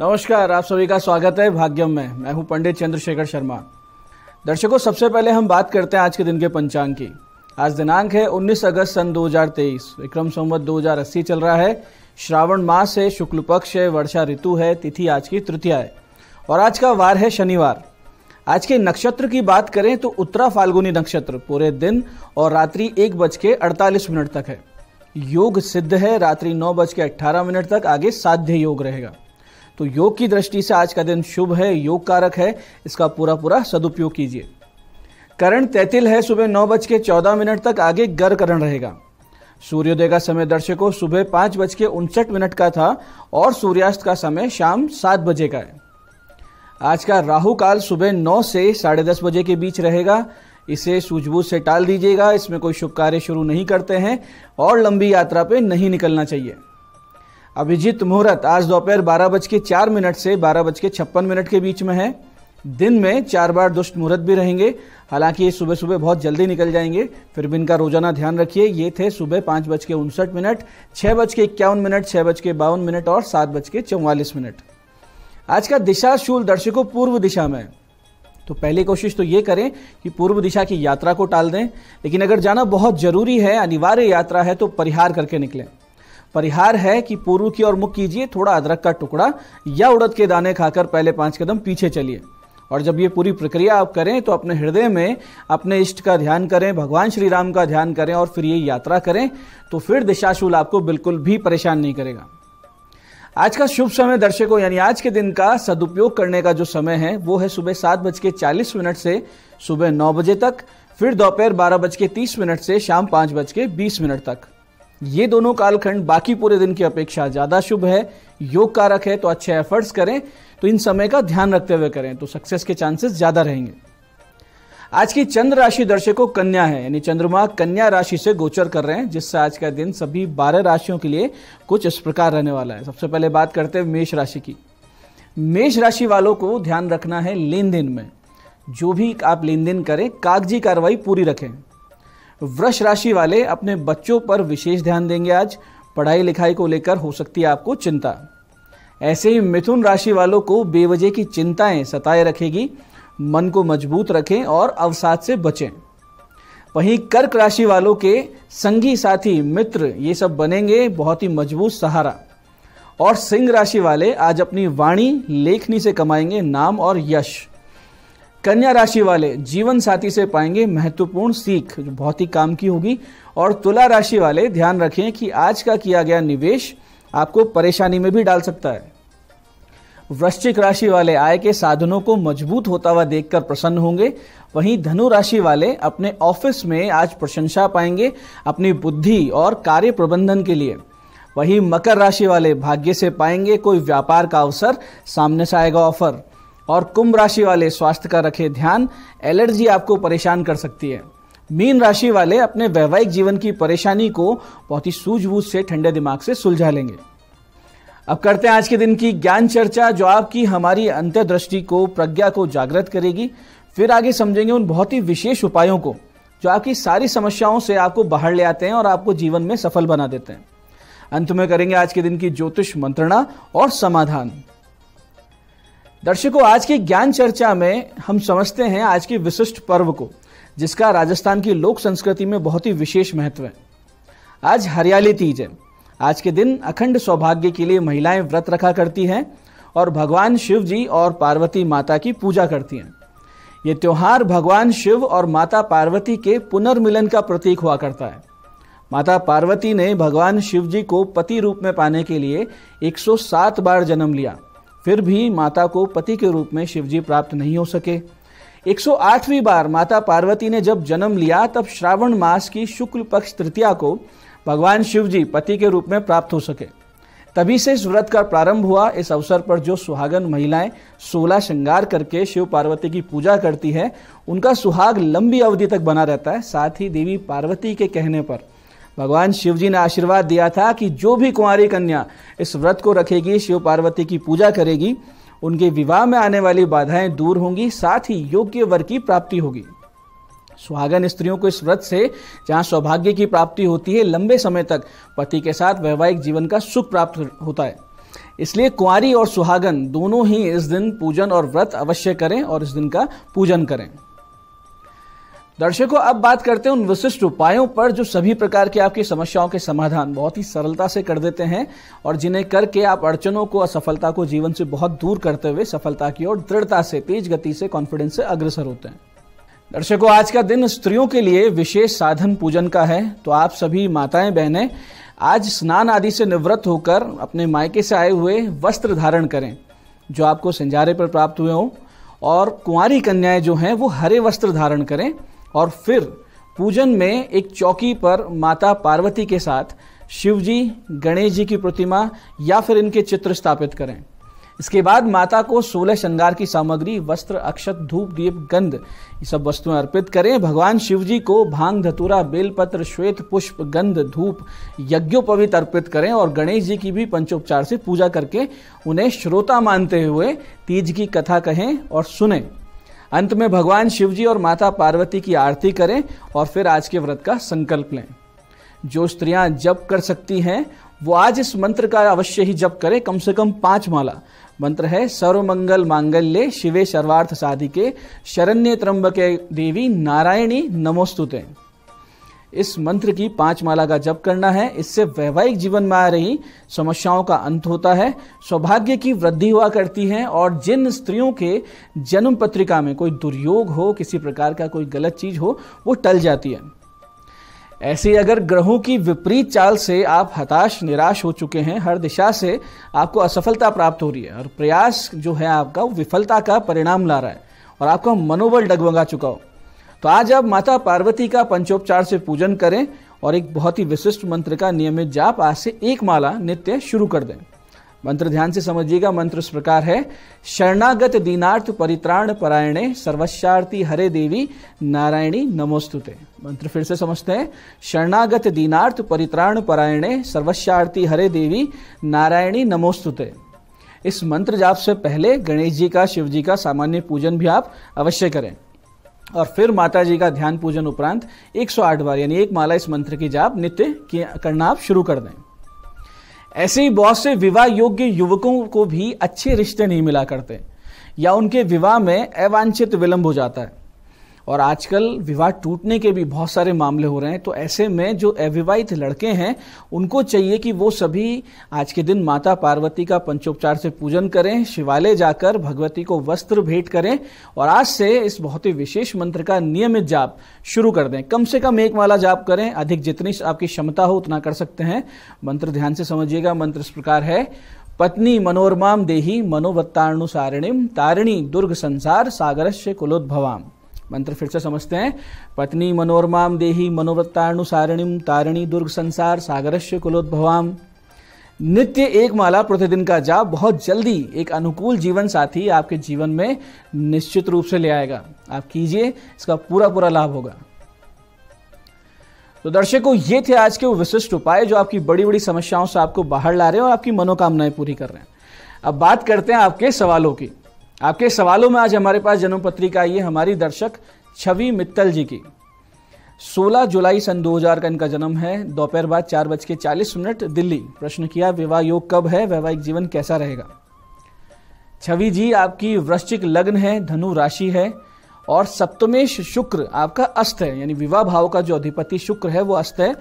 नमस्कार आप सभी का स्वागत है भाग्यम में मैं हूं पंडित चंद्रशेखर शर्मा दर्शकों सबसे पहले हम बात करते हैं आज के दिन के पंचांग की आज दिनांक है 19 अगस्त सन 2023 विक्रम संवत 2080 चल रहा है श्रावण मास है शुक्ल पक्ष है वर्षा ऋतु है तिथि आज की तृतीया है और आज का वार है शनिवार आज के नक्षत्र की बात करें तो उत्तरा फाल्गुनी नक्षत्र पूरे दिन और रात्रि एक बज के अड़तालीस मिनट तक है योग सिद्ध है रात्रि नौ बज के अट्ठारह मिनट तक आगे साध्य योग रहेगा तो योग की दृष्टि से आज का दिन शुभ है योग कारक है इसका पूरा पूरा सदुपयोग कीजिए करण तैतिल है सुबह नौ बज के चौदह मिनट तक आगे गर करण रहेगा सूर्योदय का समय दर्शकों सुबह पांच बज के उनसठ मिनट का था और सूर्यास्त का समय शाम सात बजे का है आज का राहु काल सुबह नौ से साढ़े दस बजे के बीच रहेगा इसे सूझबूझ से टाल दीजिएगा इसमें कोई शुभ कार्य शुरू नहीं करते हैं और लंबी यात्रा पे नहीं निकलना चाहिए अभिजीत मुहूर्त आज दोपहर बारह बज के चार मिनट से बारह बज के छप्पन मिनट के बीच में है दिन में चार बार दुष्ट मुहूर्त भी रहेंगे हालांकि ये सुबह सुबह बहुत जल्दी निकल जाएंगे फिर भी इनका रोजाना ध्यान रखिए ये थे सुबह पाँच बज के उनसठ मिनट छः बज के इक्यावन मिनट छः बज के बावन मिनट और सात बज के चौवालीस मिनट आज का दिशा शूल दर्शकों पूर्व दिशा में तो पहली कोशिश तो ये करें कि पूर्व दिशा की यात्रा को टाल दें लेकिन अगर जाना बहुत जरूरी है अनिवार्य यात्रा है तो परिहार करके निकलें परिहार है कि पूर्व की ओर मुख कीजिए थोड़ा अदरक का टुकड़ा या उड़द के दाने खाकर पहले पांच कदम पीछे चलिए और जब ये पूरी प्रक्रिया आप करें तो अपने हृदय में अपने इष्ट का ध्यान करें भगवान श्री राम का ध्यान करें और फिर ये यात्रा करें तो फिर दिशाशूल आपको बिल्कुल भी परेशान नहीं करेगा आज का शुभ समय दर्शकों यानी आज के दिन का सदुपयोग करने का जो समय है वो है सुबह सात बज के चालीस मिनट से सुबह नौ बजे तक फिर दोपहर बारह बज के तीस मिनट से शाम पाँच बज के बीस मिनट तक ये दोनों कालखंड बाकी पूरे दिन की अपेक्षा ज़्यादा शुभ है योग कारक है तो अच्छे एफर्ट्स करें तो इन समय का ध्यान रखते हुए करें तो सक्सेस के चांसेस ज़्यादा रहेंगे आज की चंद्र राशि दर्शकों कन्या है यानी चंद्रमा कन्या राशि से गोचर कर रहे हैं जिससे आज का दिन सभी बारह राशियों के लिए कुछ इस प्रकार रहने वाला है सबसे पहले बात करते हैं मेष राशि की मेष राशि वालों को ध्यान रखना है लेन देन में जो भी आप लेन देन करें कागजी कार्रवाई पूरी रखें वृष राशि वाले अपने बच्चों पर विशेष ध्यान देंगे आज पढ़ाई लिखाई को लेकर हो सकती है आपको चिंता ऐसे ही मिथुन राशि वालों को बेवजह की चिंताएं सताए रखेगी मन को मजबूत रखें और अवसाद से बचें वहीं कर्क राशि वालों के संगी साथी मित्र ये सब बनेंगे बहुत ही मजबूत सहारा और सिंह राशि वाले आज अपनी वाणी लेखनी से कमाएंगे नाम और यश कन्या राशि वाले जीवन साथी से पाएंगे महत्वपूर्ण सीख जो बहुत ही काम की होगी और तुला राशि वाले ध्यान रखें कि आज का किया गया निवेश आपको परेशानी में भी डाल सकता है वृश्चिक राशि वाले आय के साधनों को मजबूत होता हुआ देखकर प्रसन्न होंगे वहीं धनु राशि वाले अपने ऑफिस में आज प्रशंसा पाएंगे अपनी बुद्धि और कार्य प्रबंधन के लिए वहीं मकर राशि वाले भाग्य से पाएंगे कोई व्यापार का अवसर सामने से आएगा ऑफर और कुंभ राशि वाले स्वास्थ्य का रखें ध्यान एलर्जी आपको परेशान कर सकती है मीन राशि वाले अपने वैवाहिक जीवन की परेशानी को बहुत ही सूझबूझ से ठंडे दिमाग से सुलझा लेंगे अब करते हैं आज के दिन की ज्ञान चर्चा जो आपकी हमारी अंतर्दृष्टि को प्रज्ञा को जागृत करेगी फिर आगे समझेंगे उन बहुत ही विशेष उपायों को जो आपकी सारी समस्याओं से आपको बाहर ले आते हैं और आपको जीवन में सफल बना देते हैं अंत में करेंगे आज के दिन की ज्योतिष मंत्रणा और समाधान दर्शकों आज की ज्ञान चर्चा में हम समझते हैं आज की विशिष्ट पर्व को जिसका राजस्थान की लोक संस्कृति में बहुत ही विशेष महत्व है आज हरियाली तीज है आज के दिन अखंड सौभाग्य के लिए महिलाएं व्रत रखा करती हैं और भगवान शिव जी और पार्वती माता की पूजा करती हैं ये त्यौहार भगवान शिव और माता पार्वती के पुनर्मिलन का प्रतीक हुआ करता है माता पार्वती ने भगवान शिव जी को पति रूप में पाने के लिए 107 बार जन्म लिया फिर भी माता को पति के रूप में शिवजी प्राप्त नहीं हो सके 108वीं बार माता पार्वती ने जब जन्म लिया तब श्रावण मास की शुक्ल पक्ष तृतीया को भगवान शिव जी पति के रूप में प्राप्त हो सके तभी से इस व्रत का प्रारंभ हुआ इस अवसर पर जो सुहागन महिलाएं सोलह श्रृंगार करके शिव पार्वती की पूजा करती है उनका सुहाग लंबी अवधि तक बना रहता है साथ ही देवी पार्वती के कहने पर भगवान शिव जी ने आशीर्वाद दिया था कि जो भी कुंवारी कन्या इस व्रत को रखेगी शिव पार्वती की पूजा करेगी उनके विवाह में आने वाली बाधाएं दूर होंगी साथ ही योग्य वर की प्राप्ति होगी सुहागन स्त्रियों को इस व्रत से जहाँ सौभाग्य की प्राप्ति होती है लंबे समय तक पति के साथ वैवाहिक जीवन का सुख प्राप्त होता है इसलिए कुंवारी और सुहागन दोनों ही इस दिन पूजन और व्रत अवश्य करें और इस दिन का पूजन करें दर्शकों अब बात करते हैं उन विशिष्ट उपायों पर जो सभी प्रकार की आपकी समस्याओं के समाधान बहुत ही सरलता से कर देते हैं और जिन्हें करके आप अड़चनों को असफलता को जीवन से बहुत दूर करते हुए सफलता की ओर दृढ़ता से तेज गति से कॉन्फिडेंस से अग्रसर होते हैं दर्शकों आज का दिन स्त्रियों के लिए विशेष साधन पूजन का है तो आप सभी माताएं बहनें आज स्नान आदि से निवृत्त होकर अपने मायके से आए हुए वस्त्र धारण करें जो आपको सिंजारे पर प्राप्त हुए हों और कुंवारी कन्याएं जो हैं वो हरे वस्त्र धारण करें और फिर पूजन में एक चौकी पर माता पार्वती के साथ शिवजी गणेश जी की प्रतिमा या फिर इनके चित्र स्थापित करें इसके बाद माता को सोलह श्रृंगार की सामग्री वस्त्र अक्षत धूप दीप गंध ये सब वस्तुएं अर्पित करें भगवान शिव जी को भांग धतूरा बेलपत्र श्वेत पुष्प गंध धूप यज्ञोपवीत अर्पित करें और गणेश जी की भी पंचोपचार से पूजा करके उन्हें श्रोता मानते हुए तीज की कथा कहें और सुने अंत में भगवान शिवजी और माता पार्वती की आरती करें और फिर आज के व्रत का संकल्प लें जो स्त्रियां जप कर सकती हैं वो आज इस मंत्र का अवश्य ही जप करें कम से कम पांच माला मंत्र है सर्वमंगल मांगल्य शिवे सर्वार्थ साधिके शरण्य त्रंबके देवी नारायणी नमोस्तुते इस मंत्र की पांच माला का जप करना है इससे वैवाहिक जीवन में आ रही समस्याओं का अंत होता है सौभाग्य की वृद्धि हुआ करती है और जिन स्त्रियों के जन्म पत्रिका में कोई दुर्योग हो किसी प्रकार का कोई गलत चीज हो वो टल जाती है ऐसे अगर ग्रहों की विपरीत चाल से आप हताश निराश हो चुके हैं हर दिशा से आपको असफलता प्राप्त हो रही है और प्रयास जो है आपका विफलता का परिणाम ला रहा है और आपका मनोबल डगमगा चुका हो तो आज आप माता पार्वती का पंचोपचार से पूजन करें और एक बहुत ही विशिष्ट मंत्र का नियमित जाप आज से एक माला नित्य शुरू कर दें मंत्र ध्यान से समझिएगा मंत्र इस प्रकार है शरणागत दीनार्थ परित्राण परायणे सर्वस्यार्थी हरे देवी नारायणी नमोस्तुते मंत्र फिर से समझते हैं शरणागत दीनार्थ परित्राण परायणे सर्वस्यार्थी हरे देवी नारायणी नमोस्तुते इस मंत्र जाप से पहले गणेश जी का शिव जी का सामान्य पूजन भी आप अवश्य करें और फिर माता जी का ध्यान पूजन उपरांत 108 बार यानी एक माला इस मंत्र की जाप नित्य करना आप शुरू कर दें ऐसे ही बहुत से विवाह योग्य युवकों को भी अच्छे रिश्ते नहीं मिला करते या उनके विवाह में अवांछित विलंब हो जाता है और आजकल विवाह टूटने के भी बहुत सारे मामले हो रहे हैं तो ऐसे में जो अविवाहित लड़के हैं उनको चाहिए कि वो सभी आज के दिन माता पार्वती का पंचोपचार से पूजन करें शिवालय जाकर भगवती को वस्त्र भेंट करें और आज से इस बहुत ही विशेष मंत्र का नियमित जाप शुरू कर दें कम से कम एक माला जाप करें अधिक जितनी आपकी क्षमता हो उतना कर सकते हैं मंत्र ध्यान से समझिएगा मंत्र इस प्रकार है पत्नी मनोरमाम देही मनोवत्ताणुसारिणीम तारिणी दुर्ग संसार सागरस्य कुलोद्भवाम मंत्र फिर से समझते हैं पत्नी मनोरमाम देही मनोवृत्तानुसारणिम तारिणी दुर्ग संसार सागरस्य कुलोद्भवाम नित्य एक माला प्रतिदिन का जाप बहुत जल्दी एक अनुकूल जीवन साथी आपके जीवन में निश्चित रूप से ले आएगा आप कीजिए इसका पूरा पूरा लाभ होगा तो दर्शकों ये थे आज के वो विशिष्ट उपाय जो आपकी बड़ी बड़ी समस्याओं से आपको बाहर ला रहे हैं और आपकी मनोकामनाएं पूरी कर रहे हैं अब बात करते हैं आपके सवालों की आपके सवालों में आज हमारे पास जन्म पत्रिका आई है हमारी दर्शक छवि मित्तल जी की 16 जुलाई सन 2000 का इनका जन्म है दोपहर बाद चार बज के चालीस मिनट दिल्ली प्रश्न किया विवाह योग कब है वैवाहिक जीवन कैसा रहेगा छवि जी आपकी वृश्चिक लग्न है धनु राशि है और सप्तमेश शुक्र आपका अस्त है यानी विवाह भाव का जो अधिपति शुक्र है वो अस्त है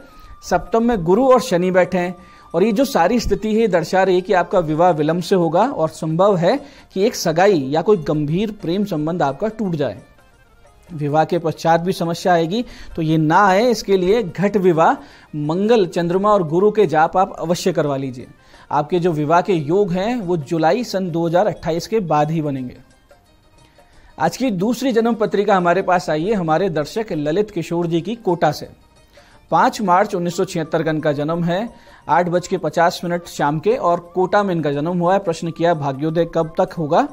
सप्तम में गुरु और शनि बैठे हैं और ये जो सारी स्थिति है दर्शा रही है कि आपका विवाह विलंब से होगा और संभव है कि एक सगाई या कोई गंभीर प्रेम संबंध आपका टूट जाए विवाह के पश्चात भी समस्या आएगी तो ये ना आए इसके लिए घट विवाह मंगल चंद्रमा और गुरु के जाप आप अवश्य करवा लीजिए आपके जो विवाह के योग हैं वो जुलाई सन 2028 के बाद ही बनेंगे आज की दूसरी जन्म पत्रिका हमारे पास आई है हमारे दर्शक ललित किशोर जी की कोटा से पाँच मार्च छिहत्तर का इनका जन्म है आठ बज के पचास मिनट शाम के और कोटा में इनका जन्म हुआ है प्रश्न किया भाग्योदय कब तक होगा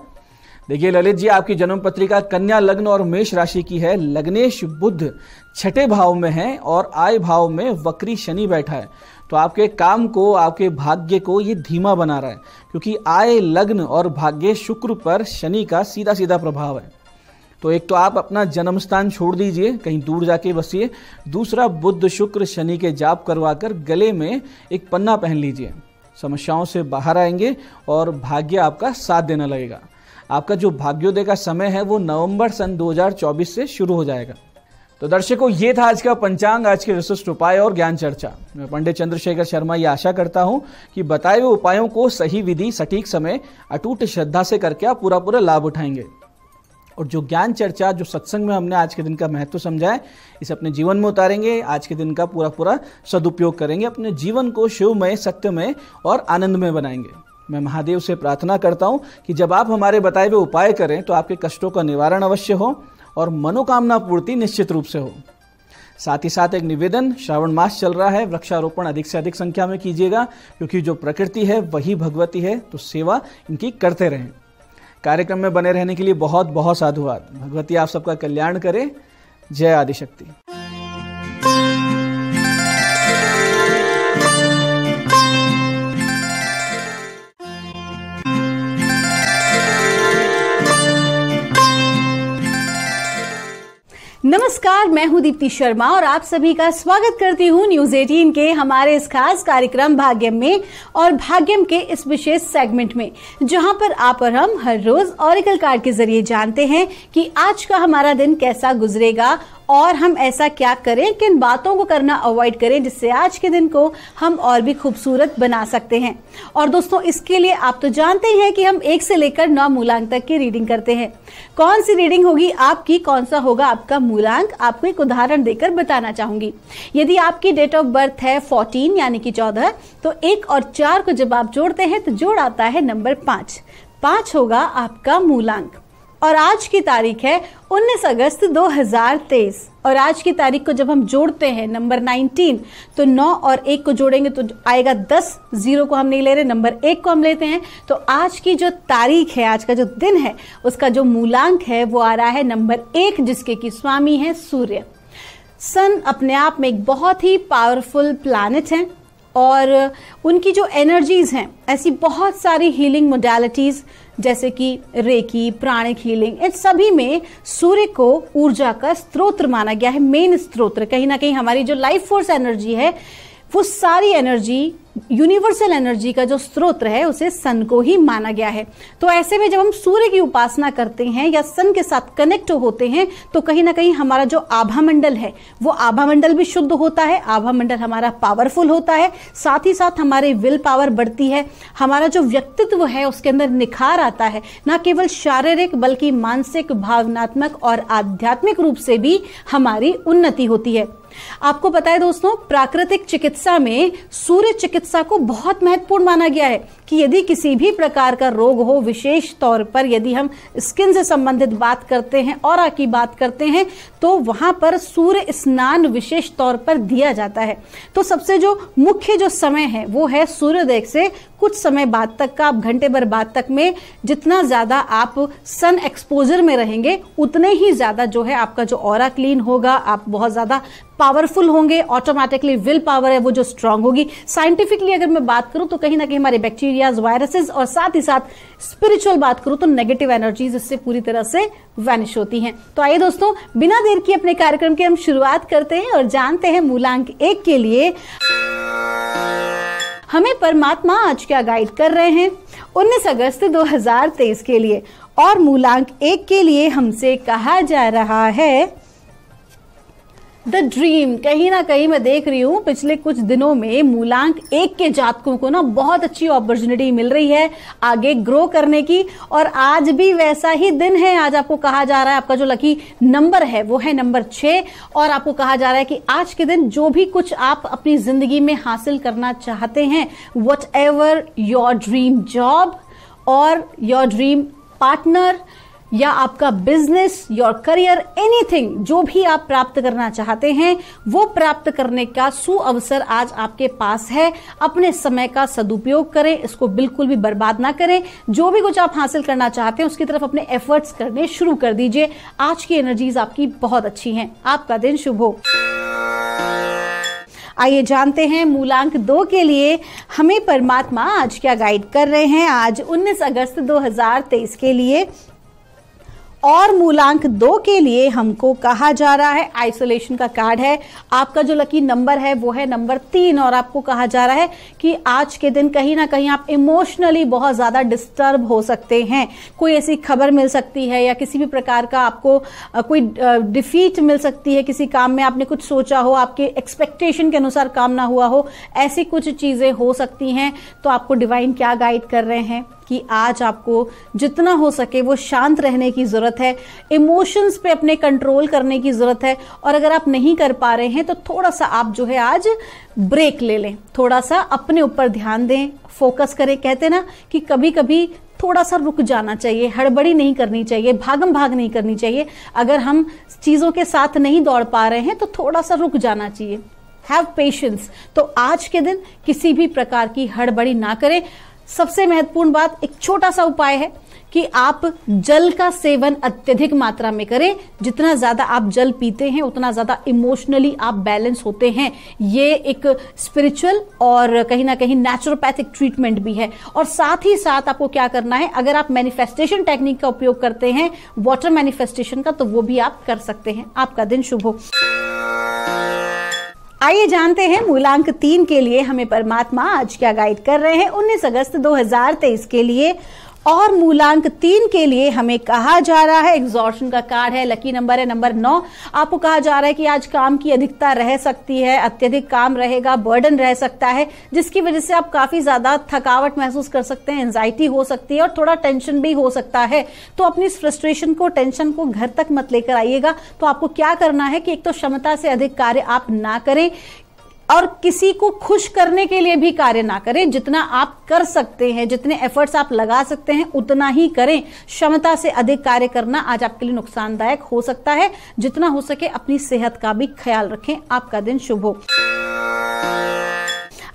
देखिए ललित जी आपकी जन्म पत्रिका कन्या लग्न और मेष राशि की है लग्नेश बुद्ध छठे भाव में है और आय भाव में वक्री शनि बैठा है तो आपके काम को आपके भाग्य को ये धीमा बना रहा है क्योंकि आय लग्न और भाग्य शुक्र पर शनि का सीधा सीधा प्रभाव है तो एक तो आप अपना जन्म स्थान छोड़ दीजिए कहीं दूर जाके बसिए दूसरा बुद्ध शुक्र शनि के जाप करवाकर गले में एक पन्ना पहन लीजिए समस्याओं से बाहर आएंगे और भाग्य आपका साथ देना लगेगा आपका जो भाग्योदय का समय है वो नवंबर सन 2024 से शुरू हो जाएगा तो दर्शकों ये था आज का पंचांग आज के विशिष्ट उपाय और ज्ञान चर्चा मैं पंडित चंद्रशेखर शर्मा ये आशा करता हूँ कि बताए हुए उपायों को सही विधि सटीक समय अटूट श्रद्धा से करके आप पूरा पूरा लाभ उठाएंगे और जो ज्ञान चर्चा जो सत्संग में हमने आज के दिन का महत्व समझा है इसे अपने जीवन में उतारेंगे आज के दिन का पूरा पूरा सदुपयोग करेंगे अपने जीवन को शिवमय सत्यमय और आनंदमय बनाएंगे मैं महादेव से प्रार्थना करता हूँ कि जब आप हमारे बताए हुए उपाय करें तो आपके कष्टों का निवारण अवश्य हो और मनोकामना पूर्ति निश्चित रूप से हो साथ ही साथ एक निवेदन श्रावण मास चल रहा है वृक्षारोपण अधिक से अधिक संख्या में कीजिएगा क्योंकि जो प्रकृति है वही भगवती है तो सेवा इनकी करते रहें कार्यक्रम में बने रहने के लिए बहुत बहुत साधुवाद भगवती आप सबका कल्याण करे जय आदिशक्ति नमस्कार मैं हूं दीप्ति शर्मा और आप सभी का स्वागत करती हूं न्यूज 18 के हमारे इस खास कार्यक्रम भाग्यम में और भाग्यम के इस विशेष सेगमेंट में जहां पर आप और हम हर रोज ऑरिकल कार्ड के जरिए जानते हैं कि आज का हमारा दिन कैसा गुजरेगा और हम ऐसा क्या करें किन बातों को करना अवॉइड करें जिससे आज के दिन को हम और भी खूबसूरत बना सकते हैं और दोस्तों इसके लिए आप तो जानते ही हैं कि हम एक से लेकर नौ मूलांक तक की रीडिंग करते हैं कौन सी रीडिंग होगी आपकी कौन सा होगा आपका मूलांक आपको एक उदाहरण देकर बताना चाहूंगी यदि आपकी डेट ऑफ बर्थ है फोर्टीन यानी कि चौदह तो एक और चार को जब आप जोड़ते हैं तो जोड़ आता है नंबर पांच पांच होगा आपका मूलांक और आज की तारीख है 19 अगस्त 2023 और आज की तारीख को जब हम जोड़ते हैं नंबर 19 तो 9 और 1 को जोड़ेंगे तो आएगा 10 जीरो को हम नहीं ले रहे नंबर 1 को हम लेते हैं तो आज की जो तारीख है आज का जो दिन है उसका जो मूलांक है वो आ रहा है नंबर एक जिसके कि स्वामी है सूर्य सन अपने आप में एक बहुत ही पावरफुल प्लानट है और उनकी जो एनर्जीज़ हैं ऐसी बहुत सारी हीलिंग मोडालिटीज़ जैसे कि रेकी प्राणिक हीलिंग इन सभी में सूर्य को ऊर्जा का स्रोत माना गया है मेन स्रोत कहीं ना कहीं हमारी जो लाइफ फोर्स एनर्जी है वो सारी एनर्जी यूनिवर्सल एनर्जी का जो स्रोत है उसे सन को ही माना गया है तो ऐसे में जब हम सूर्य की उपासना करते हैं या सन के साथ कनेक्ट होते हैं तो कहीं ना कहीं हमारा जो आभा मंडल है वो आभा मंडल भी शुद्ध होता है आभा मंडल हमारा पावरफुल होता है साथ ही साथ हमारे विल पावर बढ़ती है हमारा जो व्यक्तित्व है उसके अंदर निखार आता है न केवल शारीरिक बल्कि मानसिक भावनात्मक और आध्यात्मिक रूप से भी हमारी उन्नति होती है आपको बताए दोस्तों प्राकृतिक चिकित्सा में सूर्य चिकित्सा को बहुत महत्वपूर्ण माना गया है कि यदि किसी भी प्रकार का रोग हो विशेष तौर पर यदि हम स्किन से संबंधित बात करते हैं और की बात करते हैं तो वहाँ पर सूर्य स्नान विशेष तौर पर दिया जाता है तो सबसे जो मुख्य जो समय है वो है सूर्योदय से कुछ समय बाद तक का आप घंटे भर बाद तक में जितना ज़्यादा आप सन एक्सपोजर में रहेंगे उतने ही ज़्यादा जो है आपका जो और क्लीन होगा आप बहुत ज़्यादा पावरफुल होंगे ऑटोमेटिकली विल पावर है वो जो स्ट्रांग होगी साइंटिफिकली अगर मैं बात करूं तो कहीं ना कहीं हमारे बैक्टीरिया बैक्टीरियाज वायरसेस और साथ ही साथ स्पिरिचुअल बात करूं तो नेगेटिव एनर्जीज इससे पूरी तरह से वैनिश होती हैं तो आइए दोस्तों बिना देर के अपने कार्यक्रम की हम शुरुआत करते हैं और जानते हैं मूलांक एक के लिए हमें परमात्मा आज क्या गाइड कर रहे हैं उन्नीस अगस्त 2023 के लिए और मूलांक एक के लिए हमसे कहा जा रहा है द ड्रीम कहीं ना कहीं मैं देख रही हूं पिछले कुछ दिनों में मूलांक एक के जातकों को ना बहुत अच्छी अपॉर्चुनिटी मिल रही है आगे ग्रो करने की और आज भी वैसा ही दिन है आज आपको कहा जा रहा है आपका जो लकी नंबर है वो है नंबर छह और आपको कहा जा रहा है कि आज के दिन जो भी कुछ आप अपनी जिंदगी में हासिल करना चाहते हैं whatever your dream job और योर ड्रीम पार्टनर या आपका बिजनेस योर करियर एनीथिंग जो भी आप प्राप्त करना चाहते हैं वो प्राप्त करने का सुअवसर आज आपके पास है अपने समय का सदुपयोग करें इसको बिल्कुल भी बर्बाद ना करें जो भी कुछ आप हासिल करना चाहते हैं उसकी तरफ अपने एफर्ट्स करने शुरू कर दीजिए आज की एनर्जीज आपकी बहुत अच्छी हैं आपका दिन शुभ हो आइए जानते हैं मूलांक दो के लिए हमें परमात्मा आज क्या गाइड कर रहे हैं आज 19 अगस्त 2023 के लिए और मूलांक दो के लिए हमको कहा जा रहा है आइसोलेशन का कार्ड है आपका जो लकी नंबर है वो है नंबर तीन और आपको कहा जा रहा है कि आज के दिन कहीं ना कहीं आप इमोशनली बहुत ज़्यादा डिस्टर्ब हो सकते हैं कोई ऐसी खबर मिल सकती है या किसी भी प्रकार का आपको कोई डिफीट मिल सकती है किसी काम में आपने कुछ सोचा हो आपके एक्सपेक्टेशन के अनुसार काम ना हुआ हो ऐसी कुछ चीज़ें हो सकती हैं तो आपको डिवाइन क्या गाइड कर रहे हैं कि आज आपको जितना हो सके वो शांत रहने की ज़रूरत है इमोशंस पे अपने कंट्रोल करने की ज़रूरत है और अगर आप नहीं कर पा रहे हैं तो थोड़ा सा आप जो है आज ब्रेक ले लें थोड़ा सा अपने ऊपर ध्यान दें फोकस करें कहते ना कि कभी कभी थोड़ा सा रुक जाना चाहिए हड़बड़ी नहीं करनी चाहिए भागम भाग नहीं करनी चाहिए अगर हम चीज़ों के साथ नहीं दौड़ पा रहे हैं तो थोड़ा सा रुक जाना चाहिए हैव पेशेंस तो आज के दिन किसी भी प्रकार की हड़बड़ी ना करें सबसे महत्वपूर्ण बात एक छोटा सा उपाय है कि आप जल का सेवन अत्यधिक मात्रा में करें जितना ज्यादा आप जल पीते हैं उतना ज्यादा इमोशनली आप बैलेंस होते हैं ये एक स्पिरिचुअल और कहीं ना कहीं नेचुरोपैथिक ट्रीटमेंट भी है और साथ ही साथ आपको क्या करना है अगर आप मैनिफेस्टेशन टेक्निक का उपयोग करते हैं वाटर मैनिफेस्टेशन का तो वो भी आप कर सकते हैं आपका दिन शुभ हो आइए जानते हैं मूलांक तीन के लिए हमें परमात्मा आज क्या गाइड कर रहे हैं 19 अगस्त 2023 के लिए और मूलांक तीन के लिए हमें कहा जा रहा है एग्जॉर्शन का कार्ड है लकी नंबर है नंबर नौ आपको कहा जा रहा है कि आज काम की अधिकता रह सकती है अत्यधिक काम रहेगा बर्डन रह सकता है जिसकी वजह से आप काफी ज्यादा थकावट महसूस कर सकते हैं एंजाइटी हो सकती है और थोड़ा टेंशन भी हो सकता है तो अपनी इस फ्रस्ट्रेशन को टेंशन को घर तक मत लेकर आइएगा तो आपको क्या करना है कि एक तो क्षमता से अधिक कार्य आप ना करें और किसी को खुश करने के लिए भी कार्य ना करें जितना आप कर सकते हैं जितने एफर्ट्स आप लगा सकते हैं उतना ही करें क्षमता से अधिक कार्य करना आज आपके लिए नुकसानदायक हो सकता है जितना हो सके अपनी सेहत का भी ख्याल रखें आपका दिन शुभ हो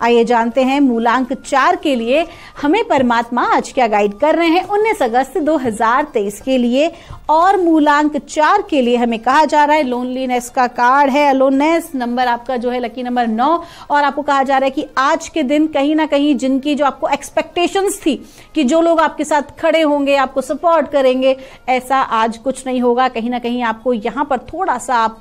आइए जानते हैं मूलांक चार के लिए हमें परमात्मा आज क्या गाइड कर रहे हैं उन्नीस अगस्त 2023 के लिए और मूलांक चार के लिए हमें कहा जा रहा है लोनलीनेस का कार्ड है अलोनेस नंबर आपका जो है लकी नंबर नौ और आपको कहा जा रहा है कि आज के दिन कहीं ना कहीं जिनकी जो आपको एक्सपेक्टेशंस थी कि जो लोग आपके साथ खड़े होंगे आपको सपोर्ट करेंगे ऐसा आज कुछ नहीं होगा कहीं ना कहीं आपको यहां पर थोड़ा सा आप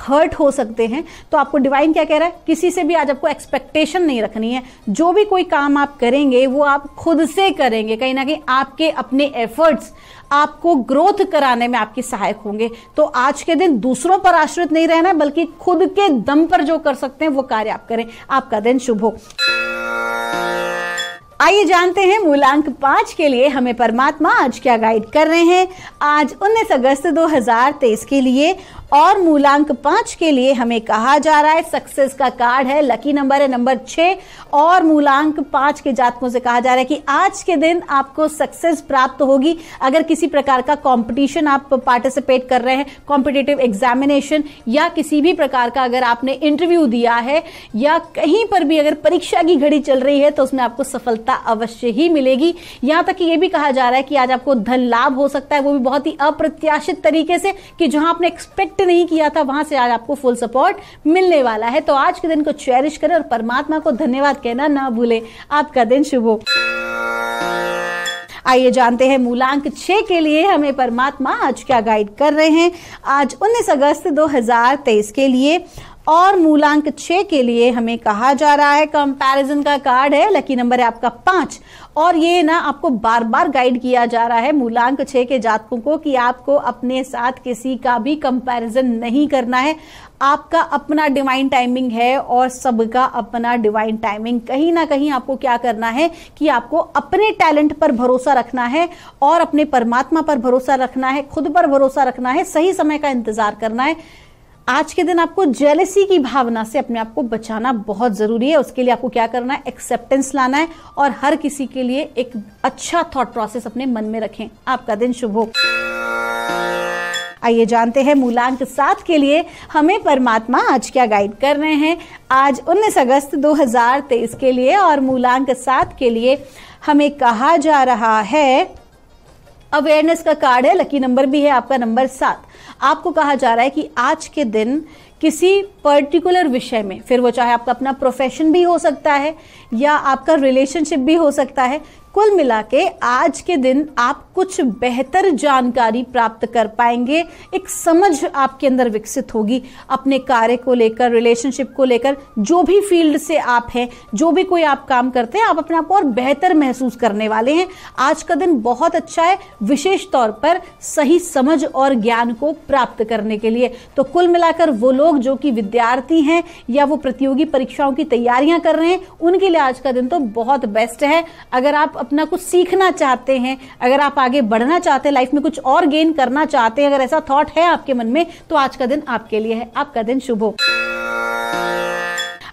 हर्ट हो सकते हैं तो आपको डिवाइन क्या कह रहा है किसी से भी आज आपको एक्सपेक्टेशन नहीं रखनी है जो भी कोई काम आप करेंगे वो आप खुद से करेंगे कहीं ना कहीं आपके अपने एफर्ट्स आपको ग्रोथ कराने में आपकी सहायक होंगे तो आज के दिन दूसरों पर आश्रित नहीं रहना बल्कि खुद के दम पर जो कर सकते हैं वो कार्य आप करें आपका दिन शुभ हो आइए जानते हैं मूलांक पांच के लिए हमें परमात्मा आज क्या गाइड कर रहे हैं आज 19 अगस्त 2023 के लिए और मूलांक पांच के लिए हमें कहा जा रहा है सक्सेस का कार्ड है लकी नंबर है नंबर छह और मूलांक पांच के जातकों से कहा जा रहा है कि आज के दिन आपको सक्सेस प्राप्त होगी अगर किसी प्रकार का कंपटीशन आप पार्टिसिपेट कर रहे हैं कॉम्पिटेटिव एग्जामिनेशन या किसी भी प्रकार का अगर आपने इंटरव्यू दिया है या कहीं पर भी अगर परीक्षा की घड़ी चल रही है तो उसमें आपको सफलता अवश्य ही मिलेगी यहां तक कि यह भी कहा जा रहा है कि आज आपको धन लाभ हो सकता है वो भी बहुत ही अप्रत्याशित तरीके से कि जहां आपने एक्सपेक्ट नहीं किया था वहां से आज आपको फुल सपोर्ट मिलने वाला है तो आज के दिन को चेरिश करें और परमात्मा को धन्यवाद कहना ना भूले आपका दिन शुभ हो आइए जानते हैं मूलांक छः के लिए हमें परमात्मा आज क्या गाइड कर रहे हैं आज 19 अगस्त 2023 के लिए और मूलांक छः के लिए हमें कहा जा रहा है कंपैरिजन का कार्ड है लकी नंबर है आपका पांच और ये ना आपको बार बार गाइड किया जा रहा है मूलांक छः के जातकों को कि आपको अपने साथ किसी का भी कंपैरिजन नहीं करना है आपका अपना डिवाइन टाइमिंग है और सबका अपना डिवाइन टाइमिंग कहीं ना कहीं आपको क्या करना है कि आपको अपने टैलेंट पर भरोसा रखना है और अपने परमात्मा पर भरोसा रखना है खुद पर भरोसा रखना है सही समय का इंतजार करना है आज के दिन आपको जेलेसी की भावना से अपने आप को बचाना बहुत ज़रूरी है उसके लिए आपको क्या करना है एक्सेप्टेंस लाना है और हर किसी के लिए एक अच्छा थॉट प्रोसेस अपने मन में रखें आपका दिन शुभ हो आइए जानते हैं मूलांक सात के लिए हमें परमात्मा आज क्या गाइड कर रहे हैं आज 19 अगस्त 2023 के लिए और मूलांक सात के लिए हमें कहा जा रहा है अवेयरनेस का कार्ड है लकी नंबर भी है आपका नंबर सात आपको कहा जा रहा है कि आज के दिन किसी पर्टिकुलर विषय में फिर वो चाहे आपका अपना प्रोफेशन भी हो सकता है या आपका रिलेशनशिप भी हो सकता है कुल मिला के आज के दिन आप कुछ बेहतर जानकारी प्राप्त कर पाएंगे एक समझ आपके अंदर विकसित होगी अपने कार्य को लेकर रिलेशनशिप को लेकर जो भी फील्ड से आप हैं जो भी कोई आप काम करते हैं आप अपने आप को और बेहतर महसूस करने वाले हैं आज का दिन बहुत अच्छा है विशेष तौर पर सही समझ और ज्ञान को प्राप्त करने के लिए तो कुल मिलाकर वो लोग जो कि विद्यार्थी हैं या वो प्रतियोगी परीक्षाओं की तैयारियां कर रहे हैं उनके लिए आज का दिन तो बहुत बेस्ट है अगर आप अपना कुछ सीखना चाहते हैं अगर आप आगे बढ़ना चाहते हैं लाइफ में कुछ और गेन करना चाहते हैं अगर ऐसा थॉट है आपके मन में तो आज का दिन आपके लिए है आपका दिन शुभ हो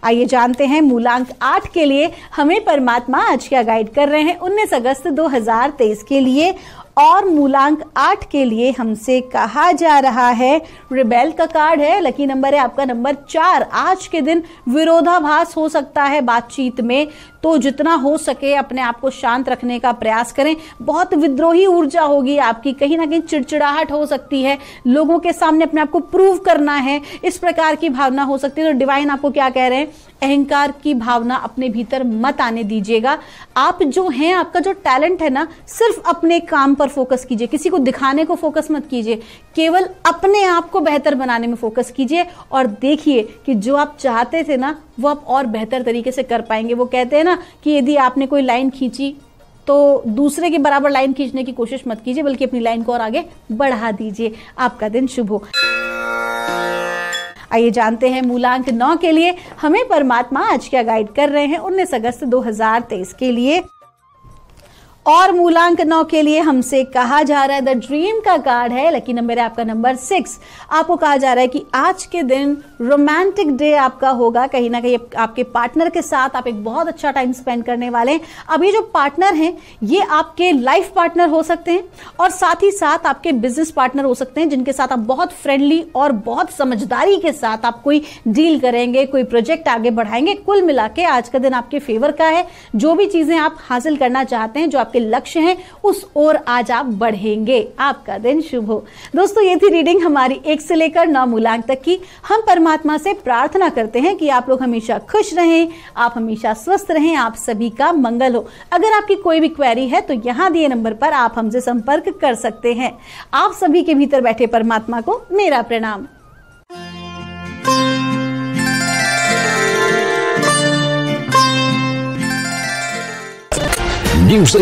आइए जानते हैं मूलांक आठ के लिए हमें परमात्मा आज क्या गाइड कर रहे हैं उन्नीस अगस्त 2023 के लिए और मूलांक आठ के लिए हमसे कहा जा रहा है रिबेल का कार्ड है लकी नंबर है आपका नंबर चार आज के दिन विरोधाभास हो सकता है बातचीत में तो जितना हो सके अपने आप को शांत रखने का प्रयास करें बहुत विद्रोही ऊर्जा होगी आपकी कहीं ना कहीं चिड़चिड़ाहट हो सकती है लोगों के सामने अपने आप को प्रूव करना है इस प्रकार की भावना हो सकती है तो डिवाइन आपको क्या कह रहे हैं अहंकार की भावना अपने भीतर मत आने दीजिएगा आप जो हैं आपका जो टैलेंट है ना सिर्फ अपने काम पर फोकस कीजिए किसी को दिखाने को फोकस मत कीजिए केवल अपने आप को बेहतर बनाने में फोकस कीजिए और देखिए कि जो आप चाहते थे ना वो आप और बेहतर तरीके से कर पाएंगे वो कहते हैं ना कि यदि आपने कोई लाइन खींची तो दूसरे के बराबर लाइन खींचने की कोशिश मत कीजिए बल्कि अपनी लाइन को और आगे बढ़ा दीजिए आपका दिन शुभ हो आइए जानते हैं मूलांक नौ के लिए हमें परमात्मा आज क्या गाइड कर रहे हैं उन्नीस अगस्त 2023 के लिए और मूलांक नौ के लिए हमसे कहा जा रहा है द ड्रीम का कार्ड है लकी नंबर है आपका नंबर सिक्स आपको कहा जा रहा है कि आज के दिन रोमांटिक डे आपका होगा कहीं ना कहीं आपके पार्टनर के साथ आप एक बहुत अच्छा टाइम स्पेंड करने वाले हैं अब ये जो पार्टनर हैं ये आपके लाइफ पार्टनर हो सकते हैं और साथ ही साथ आपके बिजनेस पार्टनर हो सकते हैं जिनके साथ आप बहुत फ्रेंडली और बहुत समझदारी के साथ आप कोई डील करेंगे कोई प्रोजेक्ट आगे बढ़ाएंगे कुल मिला के आज का दिन आपके फेवर का है जो भी चीज़ें आप हासिल करना चाहते हैं जो आप आपके लक्ष्य हैं उस ओर आज आप बढ़ेंगे आपका दिन शुभ हो दोस्तों ये थी रीडिंग हमारी एक से लेकर नौ मूलांक तक की हम परमात्मा से प्रार्थना करते हैं कि आप लोग हमेशा खुश रहें आप हमेशा स्वस्थ रहें आप सभी का मंगल हो अगर आपकी कोई भी क्वेरी है तो यहाँ दिए नंबर पर आप हमसे संपर्क कर सकते हैं आप सभी के भीतर बैठे परमात्मा को मेरा प्रणाम News